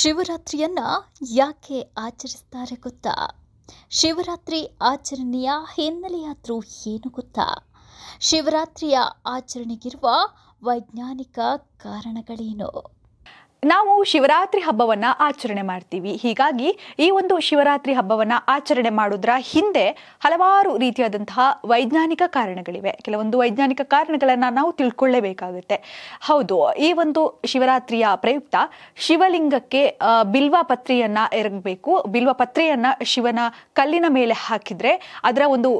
ಶಿವರಾತ್ರಿಯನ್ನ ಯಾಕೆ ಆಚರಿಸ್ತಾರೆ ಗೊತ್ತಾ ಶಿವರಾತ್ರಿ ಆಚರಣೆಯ ಹಿನ್ನೆಲೆಯಾದರೂ ಏನು ಗೊತ್ತಾ ಶಿವರಾತ್ರಿಯ ಆಚರಣೆಗಿರುವ ವೈಜ್ಞಾನಿಕ ಕಾರಣಗಳೇನು ನಾವು ಶಿವರಾತ್ರಿ ಹಬ್ಬವನ್ನು ಆಚರಣೆ ಮಾಡ್ತೀವಿ ಹೀಗಾಗಿ ಈ ಒಂದು ಶಿವರಾತ್ರಿ ಹಬ್ಬವನ್ನು ಆಚರಣೆ ಮಾಡೋದ್ರ ಹಿಂದೆ ಹಲವಾರು ರೀತಿಯಾದಂತಹ ವೈಜ್ಞಾನಿಕ ಕಾರಣಗಳಿವೆ ಕೆಲವೊಂದು ವೈಜ್ಞಾನಿಕ ಕಾರಣಗಳನ್ನು ನಾವು ತಿಳ್ಕೊಳ್ಳೇಬೇಕಾಗುತ್ತೆ ಹೌದು ಈ ಒಂದು ಶಿವರಾತ್ರಿಯ ಪ್ರಯುಕ್ತ ಶಿವಲಿಂಗಕ್ಕೆ ಬಿಲ್ವ ಪತ್ರಿಯನ್ನು ಎರಗಬೇಕು ಬಿಲ್ವ ಪತ್ರೆಯನ್ನು ಶಿವನ ಕಲ್ಲಿನ ಮೇಲೆ ಹಾಕಿದರೆ ಅದರ ಒಂದು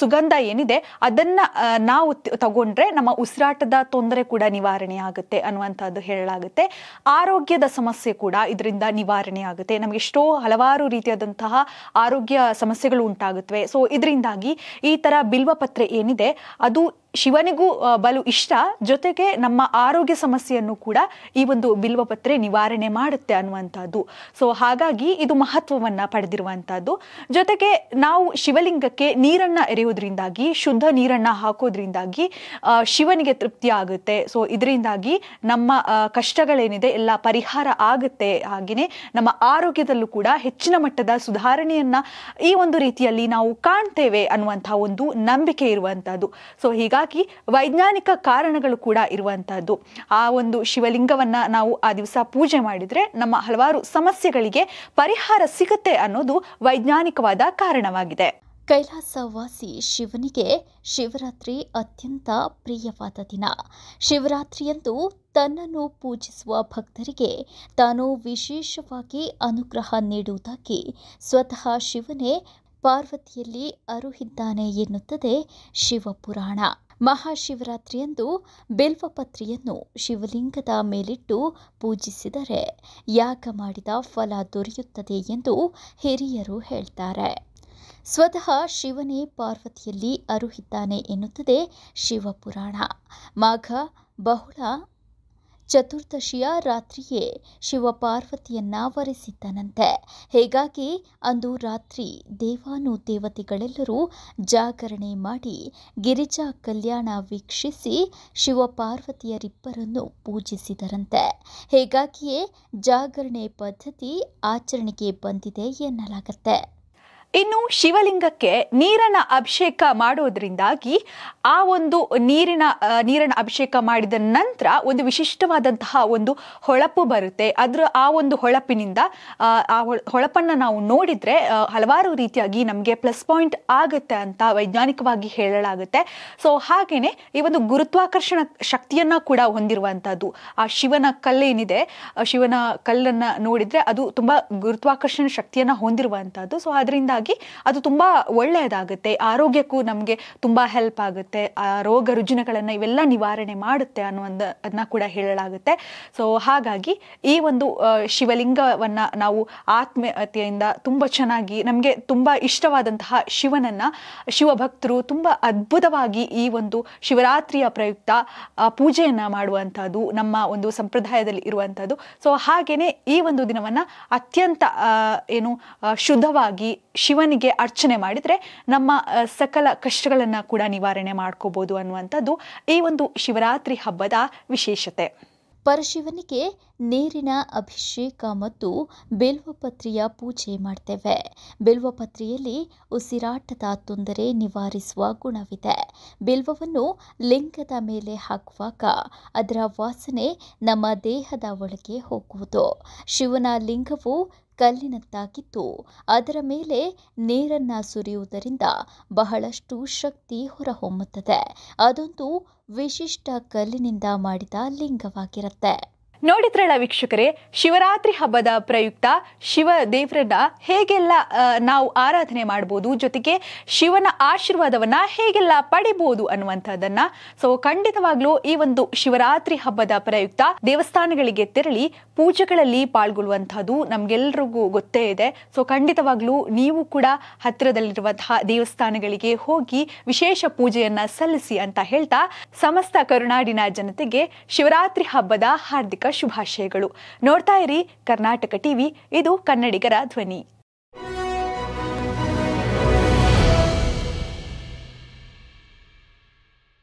ಸುಗಂಧ ಏನಿದೆ ಅದನ್ನು ನಾವು ತಗೊಂಡ್ರೆ ನಮ್ಮ ಉಸಿರಾಟದ ತೊಂದರೆ ಕೂಡ ನಿವಾರಣೆ ಆಗುತ್ತೆ ಅನ್ನುವಂಥದ್ದು ಹೇಳಲಾಗುತ್ತೆ ಆರೋಗ್ಯದ ಸಮಸ್ಯೆ ಕೂಡ ಇದರಿಂದ ನಿವಾರಣೆ ಆಗುತ್ತೆ ನಮಗೆ ಎಷ್ಟೋ ಹಲವಾರು ರೀತಿಯಾದಂತಹ ಆರೋಗ್ಯ ಸಮಸ್ಯೆಗಳು ಉಂಟಾಗುತ್ತವೆ ಸೊ ಇದರಿಂದಾಗಿ ಈ ತರ ಬಿಲ್ವ ಪತ್ರೆ ಏನಿದೆ ಅದು ಶಿವನಿಗೂ ಬಲು ಇಷ್ಟ ಜೊತೆಗೆ ನಮ್ಮ ಆರೋಗ್ಯ ಸಮಸ್ಯೆಯನ್ನು ಕೂಡ ಈ ಒಂದು ಬಿಲ್ವಪತ್ರೆ ನಿವಾರಣೆ ಮಾಡುತ್ತೆ ಅನ್ನುವಂಥದ್ದು ಸೊ ಹಾಗಾಗಿ ಇದು ಮಹತ್ವವನ್ನ ಪಡೆದಿರುವಂತಹದ್ದು ಜೊತೆಗೆ ನಾವು ಶಿವಲಿಂಗಕ್ಕೆ ನೀರನ್ನ ಎರೆಯೋದ್ರಿಂದಾಗಿ ಶುದ್ಧ ನೀರನ್ನ ಹಾಕೋದ್ರಿಂದಾಗಿ ಶಿವನಿಗೆ ತೃಪ್ತಿ ಆಗುತ್ತೆ ಸೊ ಇದರಿಂದಾಗಿ ನಮ್ಮ ಕಷ್ಟಗಳೇನಿದೆ ಎಲ್ಲ ಪರಿಹಾರ ಆಗುತ್ತೆ ಹಾಗೆಯೇ ನಮ್ಮ ಆರೋಗ್ಯದಲ್ಲೂ ಕೂಡ ಹೆಚ್ಚಿನ ಮಟ್ಟದ ಸುಧಾರಣೆಯನ್ನ ಈ ಒಂದು ರೀತಿಯಲ್ಲಿ ನಾವು ಕಾಣ್ತೇವೆ ಅನ್ನುವಂತಹ ಒಂದು ನಂಬಿಕೆ ಇರುವಂತಹದ್ದು ಸೊ ಹೀಗಾಗಿ ಹಾಗಾಗಿ ವೈಜ್ಞಾನಿಕ ಕಾರಣಗಳು ಕೂಡ ಇರುವಂತಹದ್ದು ಆ ಒಂದು ಶಿವಲಿಂಗವನ್ನ ನಾವು ಆ ದಿವಸ ಪೂಜೆ ಮಾಡಿದ್ರೆ ನಮ್ಮ ಹಲವಾರು ಸಮಸ್ಯೆಗಳಿಗೆ ಪರಿಹಾರ ಸಿಗುತ್ತೆ ಅನ್ನೋದು ವೈಜ್ಞಾನಿಕವಾದ ಕಾರಣವಾಗಿದೆ ಕೈಲಾಸವಾಸಿ ಶಿವನಿಗೆ ಶಿವರಾತ್ರಿ ಅತ್ಯಂತ ಪ್ರಿಯವಾದ ದಿನ ಶಿವರಾತ್ರಿಯಂದು ತನ್ನನ್ನು ಪೂಜಿಸುವ ಭಕ್ತರಿಗೆ ತಾನು ವಿಶೇಷವಾಗಿ ಅನುಗ್ರಹ ನೀಡುವುದಾಗಿ ಸ್ವತಃ ಶಿವನೇ ಪಾರ್ವತಿಯಲ್ಲಿ ಅರುಹಿದ್ದಾನೆ ಎನ್ನುತ್ತದೆ ಶಿವಪುರಾಣ ಮಹಾಶಿವರಾತ್ರಿಯಂದು ಬಿಲ್ವಪತ್ರಿಯನ್ನು ಶಿವಲಿಂಗದ ಮೇಲಿಟ್ಟು ಪೂಜಿಸಿದರೆ ಯಾಗ ಮಾಡಿದ ಫಲ ದೊರೆಯುತ್ತದೆ ಎಂದು ಹಿರಿಯರು ಹೇಳ್ತಾರೆ ಸ್ವತಃ ಶಿವನೇ ಪಾರ್ವತಿಯಲ್ಲಿ ಅರುಹಿದ್ದಾನೆ ಎನ್ನುತ್ತದೆ ಶಿವಪುರಾಣ ಮಾಘ ಬಹುಳ ಚತುರ್ದಶಿಯ ರಾತ್ರಿಯೇ ಶಿವಪಾರ್ವತಿಯನ್ನ ವರೆಸಿದ್ದನಂತೆ ಹೀಗಾಗಿ ಅಂದು ರಾತ್ರಿ ದೇವಾನು ದೇವತೆಗಳೆಲ್ಲರೂ ಜಾಗರಣೆ ಮಾಡಿ ಗಿರಿಜಾ ಕಲ್ಯಾಣ ವೀಕ್ಷಿಸಿ ಶಿವಪಾರ್ವತಿಯರಿಬ್ಬರನ್ನು ಪೂಜಿಸಿದರಂತೆ ಹೀಗಾಗಿಯೇ ಜಾಗರಣೆ ಪದ್ಧತಿ ಆಚರಣೆಗೆ ಬಂದಿದೆ ಎನ್ನಲಾಗತ್ತೆ ಇನ್ನು ಶಿವಲಿಂಗಕ್ಕೆ ನೀರನ್ನ ಅಭಿಷೇಕ ಮಾಡೋದ್ರಿಂದಾಗಿ ಆ ಒಂದು ನೀರಿನ ನೀರಿನ ಅಭಿಷೇಕ ಮಾಡಿದ ನಂತರ ಒಂದು ವಿಶಿಷ್ಟವಾದಂತಹ ಒಂದು ಹೊಳಪು ಬರುತ್ತೆ ಅದರ ಆ ಒಂದು ಹೊಳಪಿನಿಂದ ಆ ಹೊಳಪನ್ನು ನಾವು ನೋಡಿದರೆ ಹಲವಾರು ರೀತಿಯಾಗಿ ನಮಗೆ ಪ್ಲಸ್ ಪಾಯಿಂಟ್ ಆಗುತ್ತೆ ಅಂತ ವೈಜ್ಞಾನಿಕವಾಗಿ ಹೇಳಲಾಗುತ್ತೆ ಸೊ ಹಾಗೇನೆ ಈ ಒಂದು ಗುರುತ್ವಾಕರ್ಷಣ ಶಕ್ತಿಯನ್ನು ಕೂಡ ಹೊಂದಿರುವಂಥದ್ದು ಆ ಶಿವನ ಕಲ್ಲೇನಿದೆ ಶಿವನ ಕಲ್ಲನ್ನು ನೋಡಿದರೆ ಅದು ತುಂಬ ಗುರುತ್ವಾಕರ್ಷಣ ಶಕ್ತಿಯನ್ನು ಹೊಂದಿರುವಂಥದ್ದು ಸೊ ಅದರಿಂದ ಹಾಗಾಗಿ ಅದು ತುಂಬ ಒಳ್ಳೆಯದಾಗುತ್ತೆ ಆರೋಗ್ಯಕ್ಕೂ ನಮಗೆ ತುಂಬ ಹೆಲ್ಪ್ ಆಗುತ್ತೆ ಆ ರೋಗ ರುಜಿನಗಳನ್ನು ಇವೆಲ್ಲ ನಿವಾರಣೆ ಮಾಡುತ್ತೆ ಅನ್ನುವಂಥ ಅದನ್ನ ಕೂಡ ಹೇಳಲಾಗುತ್ತೆ ಸೊ ಹಾಗಾಗಿ ಈ ಒಂದು ಶಿವಲಿಂಗವನ್ನು ನಾವು ಆತ್ಮೀಯತೆಯಿಂದ ತುಂಬ ಚೆನ್ನಾಗಿ ನಮಗೆ ತುಂಬ ಇಷ್ಟವಾದಂತಹ ಶಿವನನ್ನು ಶಿವಭಕ್ತರು ತುಂಬ ಅದ್ಭುತವಾಗಿ ಈ ಒಂದು ಶಿವರಾತ್ರಿಯ ಪ್ರಯುಕ್ತ ಪೂಜೆಯನ್ನು ಮಾಡುವಂಥದ್ದು ನಮ್ಮ ಒಂದು ಸಂಪ್ರದಾಯದಲ್ಲಿ ಇರುವಂಥದ್ದು ಸೊ ಹಾಗೆಯೇ ಈ ಒಂದು ದಿನವನ್ನು ಅತ್ಯಂತ ಏನು ಶುದ್ಧವಾಗಿ ಶಿವ ಶಿವನಿಗೆ ಅರ್ಚನೆ ಮಾಡಿದರೆ ನಮ್ಮ ಸಕಲ ಕಷ್ಟಗಳನ್ನು ಕೂಡ ನಿವಾರಣೆ ಮಾಡ್ಕೋಬೋದು ಅನ್ನುವಂಥದ್ದು ಈ ಒಂದು ಶಿವರಾತ್ರಿ ಹಬ್ಬದ ವಿಶೇಷತೆ ಪರಶಿವನಿಗೆ ನೀರಿನ ಅಭಿಷೇಕ ಮತ್ತು ಪತ್ರಿಯ ಪೂಜೆ ಮಾಡ್ತೇವೆ ಬಿಲ್ವಪತ್ರಿಯಲ್ಲಿ ಉಸಿರಾಟದ ತೊಂದರೆ ನಿವಾರಿಸುವ ಗುಣವಿದೆ ಬಿಲ್ವವನ್ನು ಲಿಂಗದ ಮೇಲೆ ಹಾಕುವಾಗ ಅದರ ವಾಸನೆ ನಮ್ಮ ದೇಹದ ಒಳಗೆ ಹೋಗುವುದು ಶಿವನ ಲಿಂಗವು ಕಿತ್ತು ಅದರ ಮೇಲೆ ನೀರನ್ನು ಸುರಿಯುವುದರಿಂದ ಬಹಳಷ್ಟು ಶಕ್ತಿ ಹೊರಹೊಮ್ಮುತ್ತದೆ ಅದೊಂದು ವಿಶಿಷ್ಟ ಕಲ್ಲಿನಿಂದ ಮಾಡಿದ ಲಿಂಗವಾಗಿರುತ್ತೆ ನೋಡಿದ್ರಲ್ಲ ವೀಕ್ಷಕರೇ ಶಿವರಾತ್ರಿ ಹಬ್ಬದ ಪ್ರಯುಕ್ತ ಶಿವ ದೇವರನ್ನ ಹೇಗೆಲ್ಲ ನಾವು ಆರಾಧನೆ ಮಾಡ್ಬೋದು ಜೊತೆಗೆ ಶಿವನ ಆಶೀರ್ವಾದವನ್ನ ಹೇಗೆಲ್ಲ ಪಡಿಬಹುದು ಅನ್ನುವಂಥದ್ದನ್ನ ಸೊ ಖಂಡಿತವಾಗ್ಲೂ ಈ ಒಂದು ಶಿವರಾತ್ರಿ ಹಬ್ಬದ ಪ್ರಯುಕ್ತ ದೇವಸ್ಥಾನಗಳಿಗೆ ತೆರಳಿ ಪೂಜೆಗಳಲ್ಲಿ ಪಾಲ್ಗೊಳ್ಳುವಂತಹದ್ದು ನಮ್ಗೆಲ್ರಿಗೂ ಗೊತ್ತೇ ಇದೆ ಸೊ ಖಂಡಿತವಾಗ್ಲೂ ನೀವು ಕೂಡ ಹತ್ತಿರದಲ್ಲಿರುವಂತಹ ದೇವಸ್ಥಾನಗಳಿಗೆ ಹೋಗಿ ವಿಶೇಷ ಪೂಜೆಯನ್ನ ಸಲ್ಲಿಸಿ ಅಂತ ಹೇಳ್ತಾ ಸಮಸ್ತ ಕರುನಾಡಿನ ಜನತೆಗೆ ಶಿವರಾತ್ರಿ ಹಬ್ಬದ ಹಾರ್ದಿಕ ಶುಭಾಶಯಗಳು ನೋಡ್ತಾ ಇರಿ ಕರ್ನಾಟಕ ಟಿವಿ ಇದು ಕನ್ನಡಿಗರ ಧ್ವನಿ